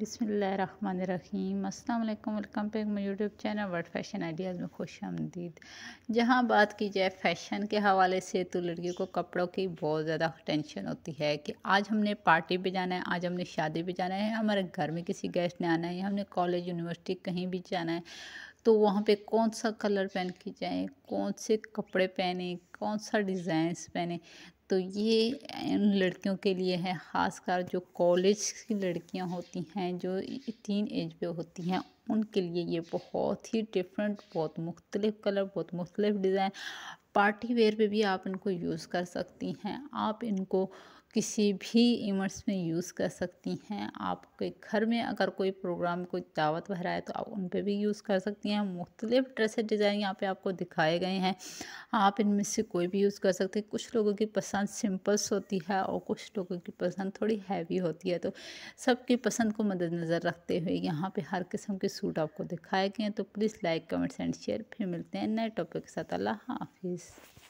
बिसमीम अल्लाम welcome back my YouTube channel world fashion ideas में खुश आमदीद जहाँ बात की जाए फैशन के हवाले से तो लड़कियों को कपड़ों की बहुत ज़्यादा टेंशन होती है कि आज हमने पार्टी पे जाना है आज हमने शादी पे जाना है हमारे घर में किसी गेस्ट ने आना है या हमने कॉलेज यूनिवर्सिटी कहीं भी जाना है तो वहाँ पर कौन सा कलर पहन के जाएँ कौन से कपड़े पहने कौन सा डिज़ाइंस पहने तो ये उन लड़कियों के लिए है ख़ासकर जो कॉलेज की लड़कियां होती हैं जो तीन एज पे होती हैं उनके लिए ये बहुत ही डिफरेंट बहुत मुख्तलिफ कलर बहुत मुख्तलिफ डिज़ाइन पार्टी वेयर पे भी आप इनको यूज़ कर सकती हैं आप इनको किसी भी इवेंट्स में यूज़ कर सकती हैं आपके घर में अगर कोई प्रोग्राम कोई दावत भरा है तो आप उन पर भी यूज़ कर सकती हैं मुख्तलिफ ड्रेसेज डिज़ाइन यहाँ पे आपको दिखाए गए हैं आप इनमें से कोई भी यूज़ कर सकते हैं कुछ लोगों की पसंद पसंद सिंपल्स होती है और कुछ लोगों की पसंद थोड़ी हैवी होती है तो सबकी पसंद को मद्देनज़र रखते हुए यहाँ पे हर किस्म के सूट आपको दिखाए गए हैं तो please like comments and share फिर मिलते हैं नए टॉपिक के साथ अल्लाह हाफिज़